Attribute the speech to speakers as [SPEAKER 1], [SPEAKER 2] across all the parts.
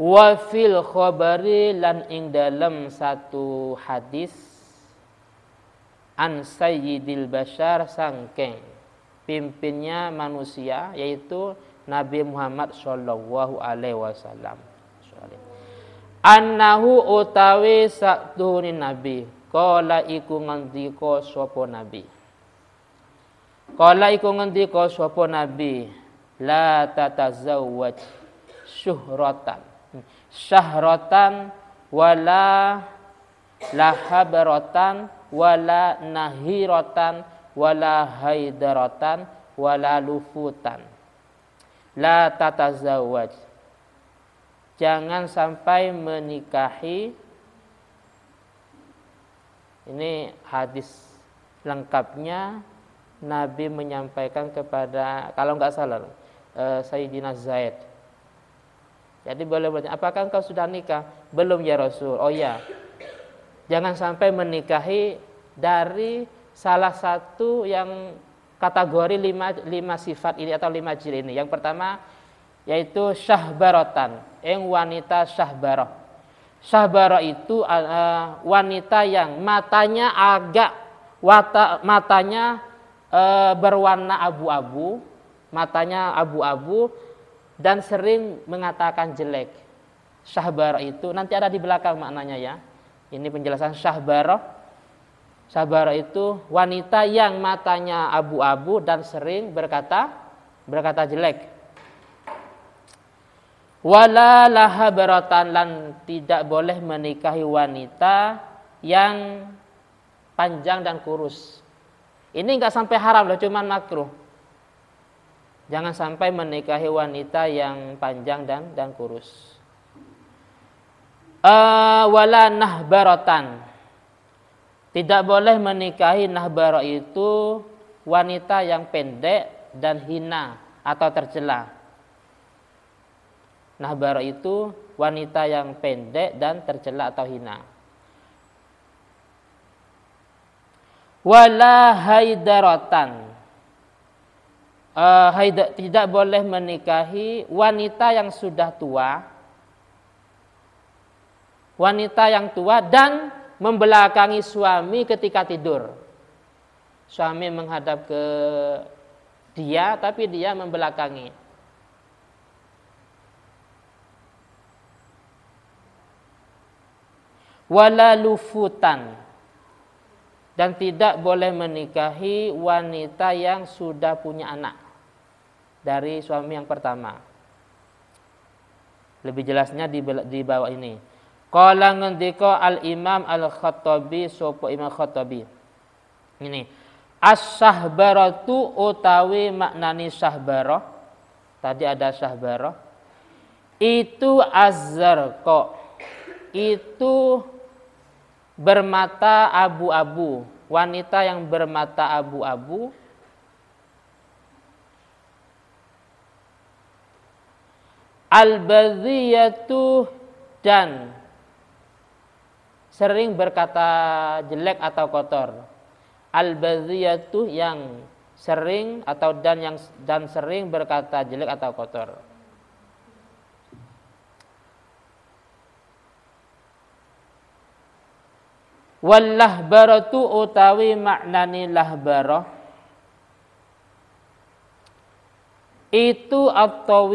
[SPEAKER 1] wa fil khabari lan ing dalam satu hadis an sayyidil bashar sangkeng pimpinnya manusia yaitu Nabi Muhammad sallallahu alaihi wasallam annahu utawi satuni nabi kala iku ngendika sapa nabi kala iku ngendika sapa nabi la tatazawwaj syuhratan syahrotan, wala lahabrotan wala nahirotan, wala haidaratan wala lufutan la tatazawaj jangan sampai menikahi ini hadis lengkapnya Nabi menyampaikan kepada kalau nggak salah eh, Sayyidina Zaid jadi boleh bertanya, apakah engkau sudah nikah? Belum ya Rasul. Oh ya. Jangan sampai menikahi dari salah satu yang kategori lima, lima sifat ini atau lima ciri ini. Yang pertama yaitu syahbarotan, yang wanita syahbaroh. Syahbaroh itu uh, wanita yang matanya agak wata, matanya uh, berwarna abu-abu, matanya abu-abu, dan sering mengatakan jelek. Syahbar itu nanti ada di belakang maknanya ya. Ini penjelasan syahbar. Syahbar itu wanita yang matanya abu-abu dan sering berkata berkata jelek. Wala lahabaratan lan tidak boleh menikahi wanita yang panjang dan kurus. Ini enggak sampai haram loh, cuman makruh Jangan sampai menikahi wanita yang panjang dan dan kurus. Eh, wala nahbaratan. Tidak boleh menikahi nahbaro itu wanita yang pendek dan hina atau tercela. Nahbaro itu wanita yang pendek dan tercela atau hina. Wala haidaratan uh, eh, tidak, tidak boleh menikahi wanita yang sudah tua, wanita yang tua dan membelakangi suami ketika tidur. Suami menghadap ke dia, tapi dia membelakangi. Wala lufutan dan tidak boleh menikahi wanita yang sudah punya anak dari suami yang pertama. Lebih jelasnya di, di bawah ini. Qala ngendika al-Imam al-Khattabi sapa Imam Khattabi. Ini as-sahbaratu utawi maknani sahbara. Tadi ada sahbara. Itu az kok. Itu bermata abu-abu, wanita yang bermata abu-abu al-baziyatu dan sering berkata jelek atau kotor. Al-baziyatu yang sering atau dan yang dan sering berkata jelek atau kotor. Wallah baratu utawi maknani lahbarah itu atau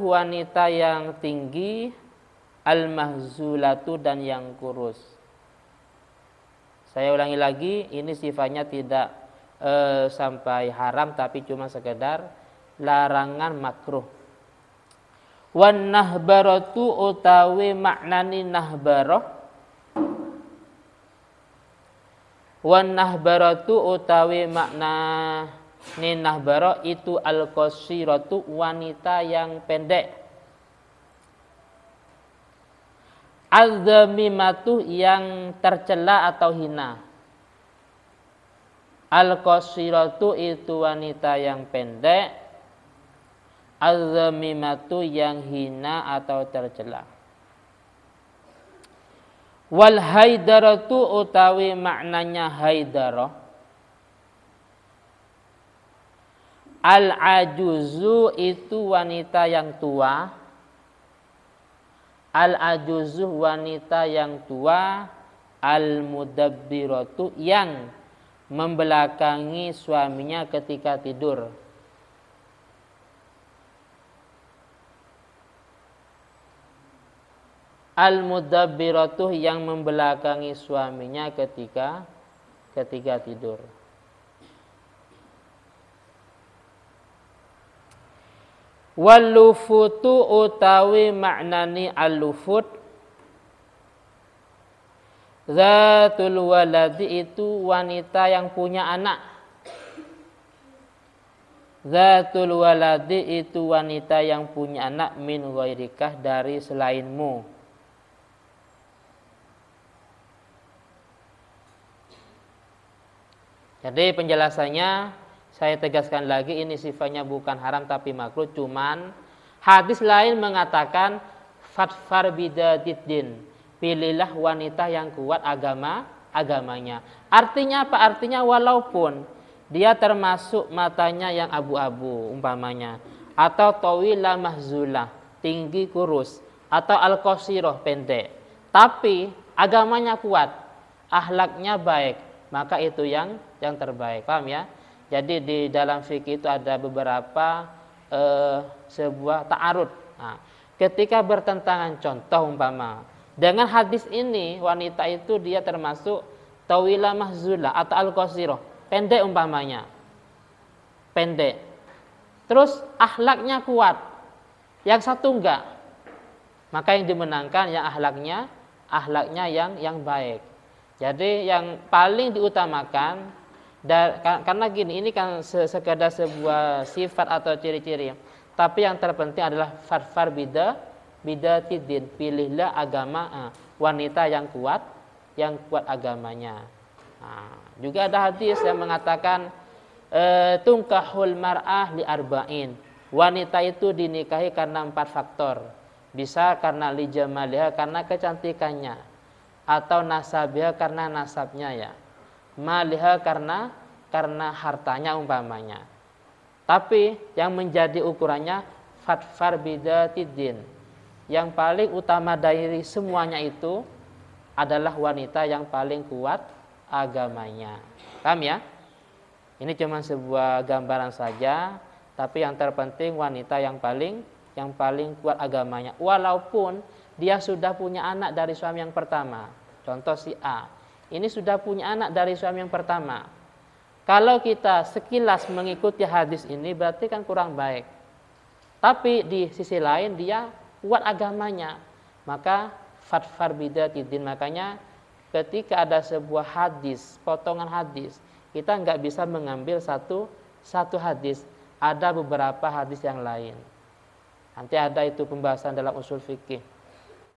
[SPEAKER 1] wanita yang tinggi al-mahzulatu dan yang kurus. Saya ulangi lagi, ini sifatnya tidak e, sampai haram tapi cuma sekedar larangan makruh. Wan nahbaratu utawi maknani nahbaroh Wan nahbaratu utawi makna Ninah baro itu al qasiratu wanita yang pendek. Azamimatu yang tercela atau hina. Al qasiratu itu wanita yang pendek. Azamimatu yang hina atau tercela. Wal haidaratu utawi maknanya haidarah Al-ajuzu itu wanita yang tua. Al-ajuzu wanita yang tua. Al-mudabbiratu yang membelakangi suaminya ketika tidur. Al-mudabbiratu yang membelakangi suaminya ketika ketika tidur. Walufutu utawi maknani alufut Zatul waladi itu wanita yang punya anak Zatul waladi itu wanita yang punya anak min ghairikah dari selainmu Jadi penjelasannya saya tegaskan lagi ini sifatnya bukan haram tapi makruh cuman hadis lain mengatakan fatfar bidadiddin. Pilihlah wanita yang kuat agama agamanya. Artinya apa? Artinya walaupun dia termasuk matanya yang abu-abu umpamanya atau tawila mahzulah, tinggi kurus atau al pendek. Tapi agamanya kuat, ahlaknya baik, maka itu yang yang terbaik. Paham ya? Jadi di dalam fikih itu ada beberapa eh, sebuah ta'arud. Nah, ketika bertentangan contoh umpama dengan hadis ini wanita itu dia termasuk tawila mahzula atau al qasiroh pendek umpamanya pendek terus ahlaknya kuat yang satu enggak maka yang dimenangkan yang ahlaknya ahlaknya yang yang baik jadi yang paling diutamakan dan, karena gini, ini kan sekedar sebuah sifat atau ciri-ciri. Ya. Tapi yang terpenting adalah farfar bida bida tidin. Pilihlah agama eh, wanita yang kuat, yang kuat agamanya. Nah, juga ada hadis yang mengatakan eh, tungkahul mar'ah li arba'in. Wanita itu dinikahi karena empat faktor. Bisa karena li jamaliha karena kecantikannya atau nasabnya karena nasabnya ya maliha karena karena hartanya umpamanya. Tapi yang menjadi ukurannya fatfar bidatidin. Yang paling utama dari semuanya itu adalah wanita yang paling kuat agamanya. Paham ya? Ini cuma sebuah gambaran saja, tapi yang terpenting wanita yang paling yang paling kuat agamanya. Walaupun dia sudah punya anak dari suami yang pertama. Contoh si A, ini sudah punya anak dari suami yang pertama. Kalau kita sekilas mengikuti hadis ini berarti kan kurang baik. Tapi di sisi lain dia kuat agamanya. Maka fatfar bidatidin makanya ketika ada sebuah hadis, potongan hadis, kita nggak bisa mengambil satu satu hadis. Ada beberapa hadis yang lain. Nanti ada itu pembahasan dalam usul fikih.